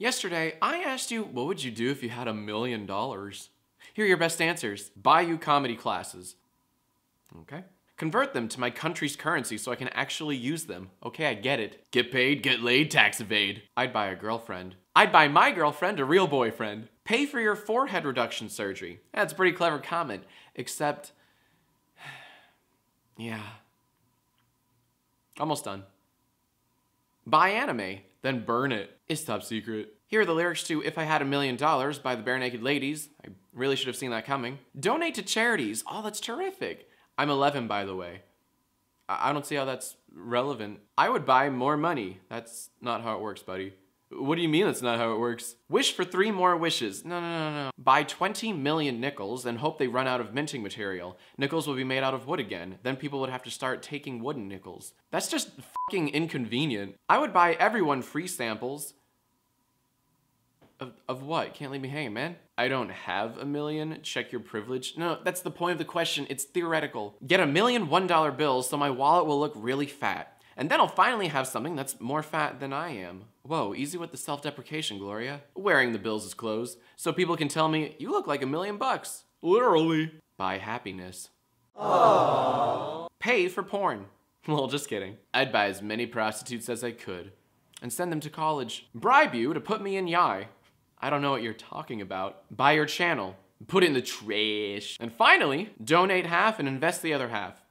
Yesterday, I asked you, what would you do if you had a million dollars? Here are your best answers. Buy you comedy classes. Okay. Convert them to my country's currency so I can actually use them. Okay, I get it. Get paid, get laid, tax evade. I'd buy a girlfriend. I'd buy my girlfriend a real boyfriend. Pay for your forehead reduction surgery. That's a pretty clever comment, except, yeah. Almost done. Buy anime then burn it. It's top secret. Here are the lyrics to If I Had a Million Dollars by the Bare Naked Ladies. I really should have seen that coming. Donate to charities. Oh, that's terrific. I'm 11, by the way. I, I don't see how that's relevant. I would buy more money. That's not how it works, buddy. What do you mean that's not how it works? Wish for three more wishes. No, no, no, no. Buy 20 million nickels and hope they run out of minting material. Nickels will be made out of wood again. Then people would have to start taking wooden nickels. That's just fucking inconvenient. I would buy everyone free samples. Of, of what? Can't leave me hanging, man. I don't have a million. Check your privilege. No, that's the point of the question. It's theoretical. Get a million one dollar bills so my wallet will look really fat. And then I'll finally have something that's more fat than I am. Whoa, easy with the self-deprecation, Gloria. Wearing the bills as clothes, so people can tell me, you look like a million bucks. Literally. Buy happiness. Aww. Pay for porn. Well, just kidding. I'd buy as many prostitutes as I could and send them to college. Bribe you to put me in Yai. I don't know what you're talking about. Buy your channel. Put in the trash. And finally, donate half and invest the other half.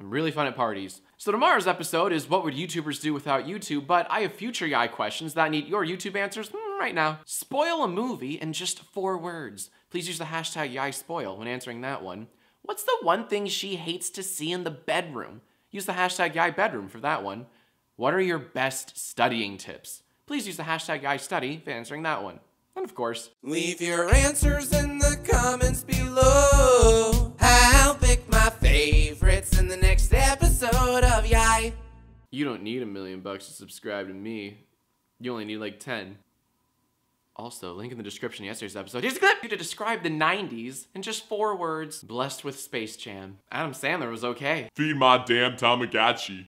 I'm really fun at parties. So tomorrow's episode is what would YouTubers do without YouTube, but I have future guy questions that need your YouTube answers mm, right now. Spoil a movie in just four words. Please use the hashtag YaiSpoil when answering that one. What's the one thing she hates to see in the bedroom? Use the hashtag YaiBedroom for that one. What are your best studying tips? Please use the hashtag YaiStudy for answering that one. And of course, leave your answers in the comments below. You don't need a million bucks to subscribe to me. You only need like 10. Also, link in the description yesterday's episode. Here's a clip to describe the 90s in just four words. Blessed with Space Jam. Adam Sandler was okay. Feed my damn Tamagotchi.